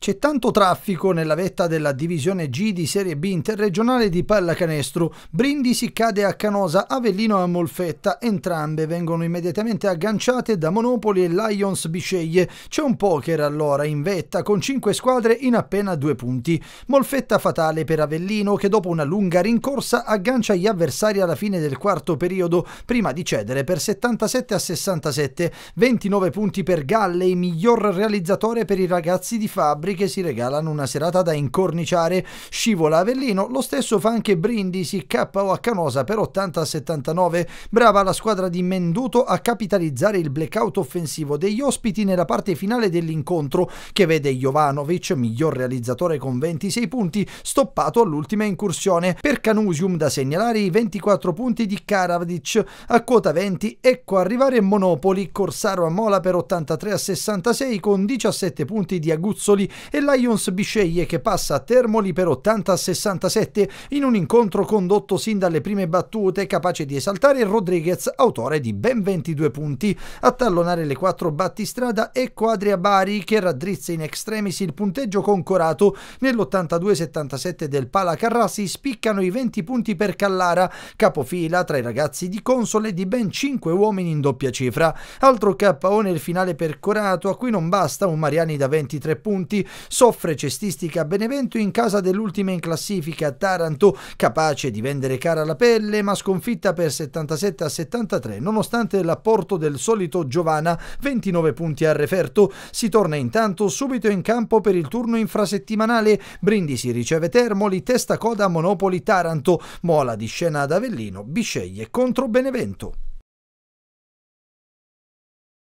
C'è tanto traffico nella vetta della divisione G di Serie B interregionale di pallacanestro. Brindisi cade a Canosa, Avellino a Molfetta. Entrambe vengono immediatamente agganciate da Monopoli e Lions Bisceglie. C'è un poker allora in vetta con 5 squadre in appena due punti. Molfetta fatale per Avellino che dopo una lunga rincorsa aggancia gli avversari alla fine del quarto periodo prima di cedere per 77 a 67. 29 punti per Galle, miglior realizzatore per i ragazzi di Fabri che si regalano una serata da incorniciare. Scivola Avellino, lo stesso fa anche Brindisi KO a Canosa per 80-79. Brava la squadra di Menduto a capitalizzare il blackout offensivo degli ospiti nella parte finale dell'incontro che vede Jovanovic, miglior realizzatore con 26 punti, stoppato all'ultima incursione. Per Canusium da segnalare i 24 punti di Karadic a quota 20, ecco arrivare Monopoli, Corsaro a Mola per 83 a 66 con 17 punti di Aguzzoli e Lions Bisceglie che passa a Termoli per 80-67 in un incontro condotto sin dalle prime battute capace di esaltare Rodriguez, autore di ben 22 punti, a tallonare le quattro battistrada è Quadria Bari che raddrizza in extremis il punteggio concorato nell'82-77 del Pala Carrassi spiccano i 20 punti per Callara, capofila tra i ragazzi di Console di ben 5 uomini in doppia cifra. Altro KO nel finale per Corato, a cui non basta un Mariani da 23 punti, soffre cestistica Benevento in casa dell'ultima in classifica Taranto, capace di vendere cara la pelle ma sconfitta per 77 a 73 nonostante l'apporto del solito Giovanna, 29 punti a referto. Si torna intanto subito in campo per il turno infrasettimanale, Brindisi riceve Termoli, testa coda Monopoli Taranto, mola di scena ad Avellino, Bisceglie contro Benevento.